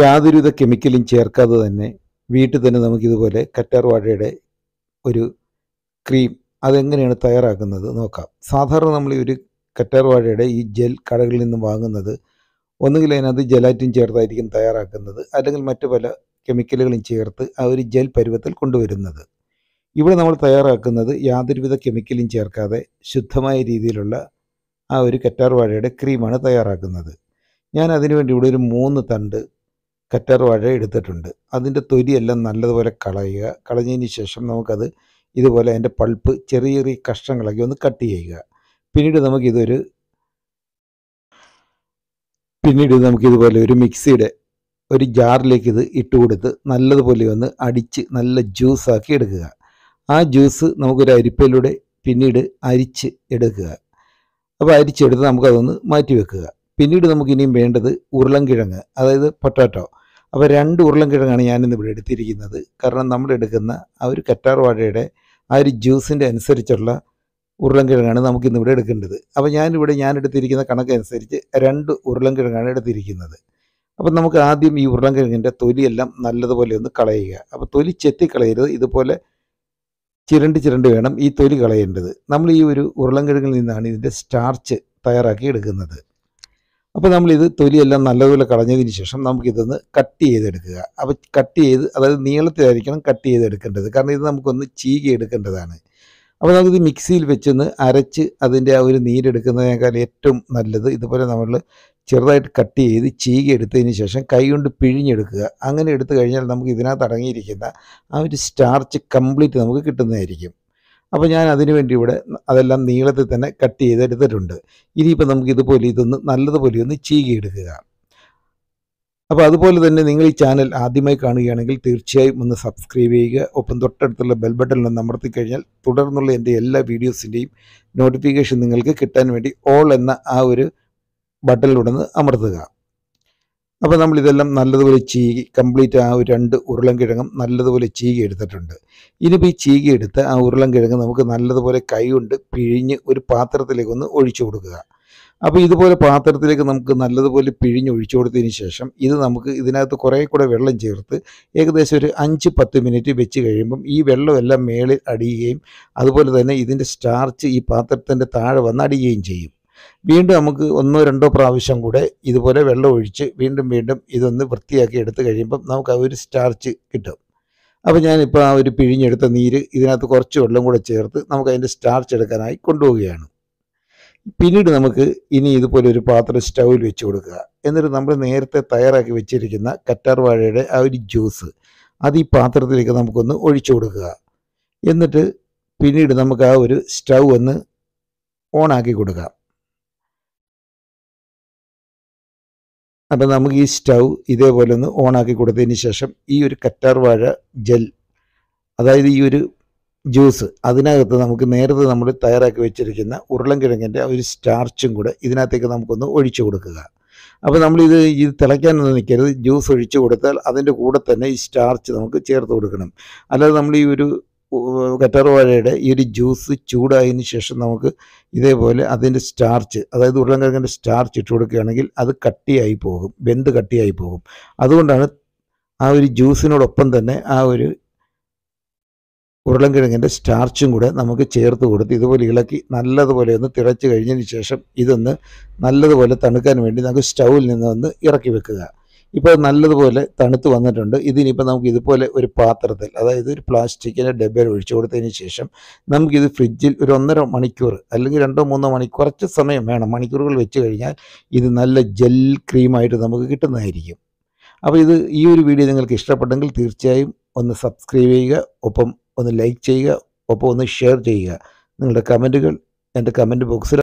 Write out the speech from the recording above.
യാതൊരുവിധ കെമിക്കലും ചേർക്കാതെ തന്നെ വീട്ടിൽ തന്നെ നമുക്കിതുപോലെ കറ്റാർ വാഴയുടെ ഒരു ക്രീം അതെങ്ങനെയാണ് തയ്യാറാക്കുന്നത് നോക്കാം സാധാരണ നമ്മൾ ഈ ഒരു കറ്റാർ വാഴയുടെ ഈ ജെൽ കടകളിൽ നിന്നും വാങ്ങുന്നത് ഒന്നുകിൽ അതിനകത്ത് ജലാറ്റിൻ ചേർത്തായിരിക്കും തയ്യാറാക്കുന്നത് അല്ലെങ്കിൽ മറ്റു പല കെമിക്കലുകളും ചേർത്ത് ആ ഒരു ജെൽ പരുവത്തിൽ കൊണ്ടുവരുന്നത് ഇവിടെ നമ്മൾ തയ്യാറാക്കുന്നത് യാതൊരുവിധ കെമിക്കലും ചേർക്കാതെ ശുദ്ധമായ രീതിയിലുള്ള ആ ഒരു കറ്റാർ വാഴയുടെ ക്രീമാണ് തയ്യാറാക്കുന്നത് ഞാൻ അതിനുവേണ്ടി ഇവിടെ ഒരു മൂന്ന് തണ്ട് കറ്റാർ വാഴ എടുത്തിട്ടുണ്ട് അതിൻ്റെ തൊലിയെല്ലാം നല്ലതുപോലെ കളയുക കളഞ്ഞതിന് ശേഷം നമുക്കത് ഇതുപോലെ അതിൻ്റെ പൾപ്പ് ചെറിയ ചെറിയ കഷ്ണങ്ങളാക്കി ഒന്ന് കട്ട് ചെയ്യുക പിന്നീട് നമുക്കിതൊരു പിന്നീട് നമുക്കിതുപോലെ ഒരു മിക്സിയുടെ ഒരു ജാറിലേക്ക് ഇത് ഇട്ട് കൊടുത്ത് നല്ലതുപോലെ ഒന്ന് അടിച്ച് നല്ല ജ്യൂസാക്കി എടുക്കുക ആ ജ്യൂസ് നമുക്കൊരു അരിപ്പയിലൂടെ പിന്നീട് അരിച്ച് എടുക്കുക അപ്പോൾ അരിച്ചെടുത്ത് നമുക്കതൊന്ന് മാറ്റി വെക്കുക പിന്നീട് നമുക്ക് ഇനിയും വേണ്ടത് ഉരുളൻകിഴങ്ങ് അതായത് പൊട്ടാറ്റോ അപ്പോൾ രണ്ട് ഉരുളൻകിഴങ്ങാണ് ഞാനിന്ന് ഇവിടെ എടുത്തിരിക്കുന്നത് കാരണം നമ്മൾ എടുക്കുന്ന ആ ഒരു കറ്റാർവാഴയുടെ ആ ഒരു ജ്യൂസിൻ്റെ അനുസരിച്ചുള്ള ഉരുളൻകിഴങ്ങാണ് നമുക്കിന്ന് ഇവിടെ എടുക്കേണ്ടത് അപ്പോൾ ഞാനിവിടെ ഞാൻ എടുത്തിരിക്കുന്ന കണക്കനുസരിച്ച് രണ്ട് ഉരുളൻകിഴങ്ങാണ് എടുത്തിരിക്കുന്നത് അപ്പം നമുക്ക് ആദ്യം ഈ ഉരുളൻകിഴങ്ങിൻ്റെ തൊലിയെല്ലാം നല്ലതുപോലെ ഒന്ന് കളയുക അപ്പോൾ തൊലി ചെത്തി കളയരുത് ഇതുപോലെ ചിരണ്ടി ചിരണ്ടി വേണം ഈ തൊലി കളയേണ്ടത് നമ്മൾ ഈ ഒരു ഉരുളൻകിഴങ്ങിൽ നിന്നാണ് ഇതിൻ്റെ സ്റ്റാർച്ച് തയ്യാറാക്കി എടുക്കുന്നത് അപ്പോൾ നമ്മളിത് തൊലിയെല്ലാം നല്ലതുപോലെ കളഞ്ഞതിന് ശേഷം നമുക്കിതൊന്ന് കട്ട് ചെയ്തെടുക്കുക അപ്പോൾ കട്ട് ചെയ്ത് അതായത് നീളത്തിലായിരിക്കണം കട്ട് ചെയ്തെടുക്കേണ്ടത് കാരണം ഇത് നമുക്കൊന്ന് ചീകി എടുക്കേണ്ടതാണ് അപ്പോൾ നമുക്കിത് മിക്സിയിൽ വെച്ചൊന്ന് അരച്ച് അതിൻ്റെ ആ ഒരു നീരെടുക്കുന്നതിനേക്കാൾ ഏറ്റവും നല്ലത് ഇതുപോലെ നമ്മൾ ചെറുതായിട്ട് കട്ട് ചെയ്ത് ചീകി എടുത്തതിന് ശേഷം കൈ കൊണ്ട് പിഴിഞ്ഞെടുക്കുക അങ്ങനെ എടുത്തു കഴിഞ്ഞാൽ നമുക്ക് ഇതിനകത്ത് അടങ്ങിയിരിക്കുന്ന ആ ഒരു സ്റ്റാർച്ച് കംപ്ലീറ്റ് നമുക്ക് കിട്ടുന്നതായിരിക്കും അപ്പോൾ ഞാൻ അതിനുവേണ്ടി ഇവിടെ അതെല്ലാം നീളത്തിൽ തന്നെ കട്ട് ചെയ്തെടുത്തിട്ടുണ്ട് ഇനിയിപ്പോൾ നമുക്ക് ഇതുപോലെ ഇതൊന്ന് നല്ലതുപോലെ ഒന്ന് ചീകിയെടുക്കുക അപ്പോൾ അതുപോലെ തന്നെ നിങ്ങൾ ഈ ചാനൽ ആദ്യമായി കാണുകയാണെങ്കിൽ തീർച്ചയായും ഒന്ന് സബ്സ്ക്രൈബ് ചെയ്യുക ഒപ്പം തൊട്ടടുത്തുള്ള ബെൽ ബട്ടൺ ഒന്ന് അമർത്തി കഴിഞ്ഞാൽ തുടർന്നുള്ള എൻ്റെ എല്ലാ വീഡിയോസിൻ്റെയും നോട്ടിഫിക്കേഷൻ നിങ്ങൾക്ക് കിട്ടാൻ വേണ്ടി ഓൾ എന്ന ആ ഒരു ബട്ടണിലുടന്ന് അമർത്തുക അപ്പോൾ നമ്മൾ ഇതെല്ലാം നല്ലതുപോലെ ചീകി കംപ്ലീറ്റ് ആ ഒരു രണ്ട് ഉരുളൻകിഴങ്ങും നല്ലതുപോലെ ചീകി എടുത്തിട്ടുണ്ട് ഇനിയിപ്പോൾ ഈ ചീകി എടുത്ത് ആ ഉരുളൻകിഴങ്ങ് നമുക്ക് നല്ലതുപോലെ കൈ കൊണ്ട് പിഴിഞ്ഞ് ഒരു പാത്രത്തിലേക്ക് ഒന്ന് ഒഴിച്ചു കൊടുക്കുക അപ്പോൾ ഇതുപോലെ പാത്രത്തിലേക്ക് നമുക്ക് നല്ലതുപോലെ പിഴിഞ്ഞ് ഒഴിച്ചു കൊടുത്തതിന് ശേഷം ഇത് നമുക്ക് ഇതിനകത്ത് കുറേ കൂടെ വെള്ളം ചേർത്ത് ഏകദേശം ഒരു അഞ്ച് പത്ത് മിനിറ്റ് വെച്ച് കഴിയുമ്പം ഈ വെള്ളമെല്ലാം മേളിൽ അടിയുകയും അതുപോലെ തന്നെ ഇതിൻ്റെ സ്റ്റാർച്ച് ഈ പാത്രത്തിൻ്റെ താഴെ വന്ന് അടിയുകയും ചെയ്യും വീണ്ടും നമുക്ക് ഒന്നോ രണ്ടോ പ്രാവശ്യം കൂടെ ഇതുപോലെ വെള്ളം ഒഴിച്ച് വീണ്ടും വീണ്ടും ഇതൊന്ന് വൃത്തിയാക്കി എടുത്തു കഴിയുമ്പം നമുക്ക് ആ ഒരു സ്റ്റാർച്ച് കിട്ടും അപ്പോൾ ഞാനിപ്പോൾ ആ ഒരു പിഴിഞ്ഞെടുത്ത നീര് ഇതിനകത്ത് കുറച്ച് വെള്ളം കൂടെ ചേർത്ത് നമുക്ക് അതിൻ്റെ സ്റ്റാർച്ച് എടുക്കാനായി കൊണ്ടുപോവുകയാണ് പിന്നീട് നമുക്ക് ഇനി ഇതുപോലെ ഒരു പാത്രം സ്റ്റൗവിൽ വെച്ച് കൊടുക്കുക എന്നിട്ട് നമ്മൾ നേരത്തെ തയ്യാറാക്കി വെച്ചിരിക്കുന്ന കറ്റാർ വാഴയുടെ ആ ഒരു ജ്യൂസ് അത് ഈ പാത്രത്തിലേക്ക് നമുക്കൊന്ന് ഒഴിച്ചു കൊടുക്കുക എന്നിട്ട് പിന്നീട് നമുക്ക് ആ ഒരു സ്റ്റൗ ഒന്ന് ഓണാക്കി കൊടുക്കാം അപ്പോൾ നമുക്ക് ഈ സ്റ്റൗ ഇതേപോലെ ഒന്ന് ഓണാക്കി കൊടുത്തതിന് ശേഷം ഈ ഒരു കറ്റാർ വാഴ ജെൽ അതായത് ഈ ഒരു ജ്യൂസ് അതിനകത്ത് നമുക്ക് നേരത്തെ നമ്മൾ തയ്യാറാക്കി വെച്ചിരിക്കുന്ന ഉരുളൻകിഴങ്ങിൻ്റെ ഒരു സ്റ്റാർച്ചും കൂടെ ഇതിനകത്തേക്ക് നമുക്കൊന്ന് ഒഴിച്ചു കൊടുക്കുക അപ്പോൾ നമ്മളിത് ഇത് തിളയ്ക്കാനൊന്നും നിൽക്കരുത് ജ്യൂസ് ഒഴിച്ചു കൊടുത്താൽ അതിൻ്റെ കൂടെ തന്നെ ഈ സ്റ്റാർച്ച് നമുക്ക് ചേർത്ത് കൊടുക്കണം അല്ലാതെ നമ്മൾ ഈ ഒരു കറ്റാർ വാഴയുടെ ഈ ഒരു ജ്യൂസ് ചൂടായതിനു ശേഷം നമുക്ക് ഇതേപോലെ അതിൻ്റെ സ്റ്റാർച്ച് അതായത് ഉരുളൻകിഴങ്ങിൻ്റെ സ്റ്റാർച്ച് ഇട്ട് കൊടുക്കുകയാണെങ്കിൽ അത് കട്ടിയായി പോകും വെന്ത് കട്ടിയായി പോകും അതുകൊണ്ടാണ് ആ ഒരു ജ്യൂസിനോടൊപ്പം തന്നെ ആ ഒരു ഉരുളൻകിഴങ്ങിൻ്റെ സ്റ്റാർച്ചും കൂടെ നമുക്ക് ചേർത്ത് കൊടുത്ത് ഇതുപോലെ ഇളക്കി നല്ലതുപോലെ ഒന്ന് തിളച്ച് കഴിഞ്ഞതിന് ശേഷം ഇതൊന്ന് നല്ലതുപോലെ തണുക്കാൻ വേണ്ടി നമുക്ക് സ്റ്റൗവിൽ നിന്ന് ഒന്ന് ഇറക്കി വെക്കുക ഇപ്പോൾ നല്ലതുപോലെ തണുത്ത് വന്നിട്ടുണ്ട് ഇതിനിപ്പോൾ നമുക്ക് ഇതുപോലെ ഒരു പാത്രത്തിൽ അതായത് ഒരു പ്ലാസ്റ്റിക്കിൻ്റെ ഡബ്ബയിൽ ഒഴിച്ചു കൊടുത്തതിന് ശേഷം നമുക്കിത് ഫ്രിഡ്ജിൽ ഒരു ഒന്നര മണിക്കൂർ അല്ലെങ്കിൽ രണ്ടോ മൂന്നോ മണി കുറച്ച് സമയം വേണം മണിക്കൂറുകൾ വെച്ച് കഴിഞ്ഞാൽ ഇത് നല്ല ജെൽ ക്രീമായിട്ട് നമുക്ക് കിട്ടുന്നതായിരിക്കും അപ്പോൾ ഇത് ഈ ഒരു വീഡിയോ നിങ്ങൾക്ക് ഇഷ്ടപ്പെട്ടെങ്കിൽ തീർച്ചയായും ഒന്ന് സബ്സ്ക്രൈബ് ചെയ്യുക ഒപ്പം ഒന്ന് ലൈക്ക് ചെയ്യുക ഒപ്പം ഒന്ന് ഷെയർ ചെയ്യുക നിങ്ങളുടെ കമൻറ്റുകൾ എൻ്റെ കമൻറ്റ് ബോക്സിൽ